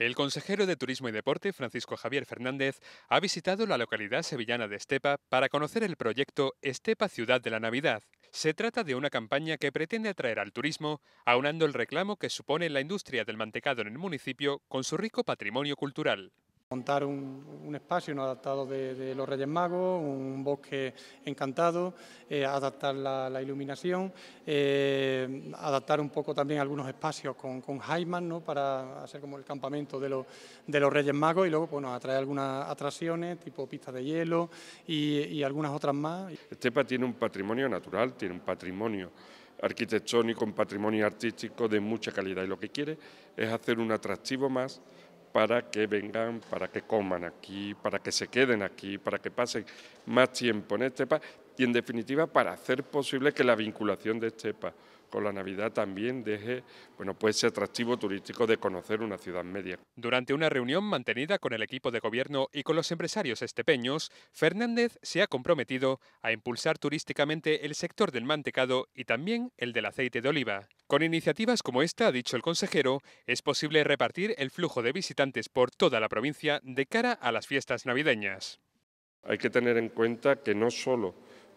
El consejero de Turismo y Deporte, Francisco Javier Fernández, ha visitado la localidad sevillana de Estepa para conocer el proyecto Estepa Ciudad de la Navidad. Se trata de una campaña que pretende atraer al turismo, aunando el reclamo que supone la industria del mantecado en el municipio con su rico patrimonio cultural montar un, espacio no adaptado de, los Reyes Magos, un bosque encantado, eh, adaptar la, iluminación, eh, adaptar un poco también algunos espacios con, con ¿no? para hacer como el campamento de, de los Reyes Magos y luego bueno, pues, atraer algunas atracciones tipo pistas de hielo y, y algunas otras más. Estepa tiene un patrimonio natural, tiene un patrimonio arquitectónico, un patrimonio artístico de mucha calidad y lo que quiere es hacer un atractivo más para que vengan, para que coman aquí, para que se queden aquí, para que pasen más tiempo en Estepa y en definitiva para hacer posible que la vinculación de Estepa con la Navidad también deje bueno, pues ese atractivo turístico de conocer una ciudad media. Durante una reunión mantenida con el equipo de gobierno y con los empresarios estepeños, Fernández se ha comprometido a impulsar turísticamente el sector del mantecado y también el del aceite de oliva. Con iniciativas como esta, ha dicho el consejero, es posible repartir el flujo de visitantes por toda la provincia de cara a las fiestas navideñas. Hay que tener en cuenta que no solo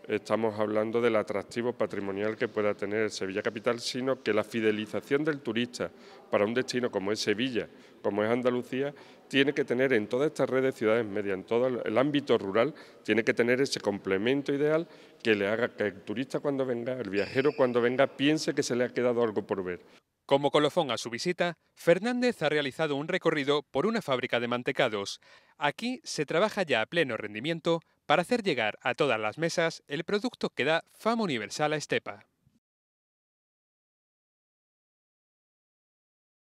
estamos hablando del atractivo patrimonial que pueda tener Sevilla Capital, sino que la fidelización del turista para un destino como es Sevilla, como es Andalucía, tiene que tener en toda esta red de ciudades medias, en todo el ámbito rural, tiene que tener ese complemento ideal que le haga que el turista cuando venga, el viajero cuando venga, piense que se le ha quedado algo por ver. Como colofón a su visita, Fernández ha realizado un recorrido por una fábrica de mantecados. Aquí se trabaja ya a pleno rendimiento para hacer llegar a todas las mesas el producto que da fama universal a Estepa.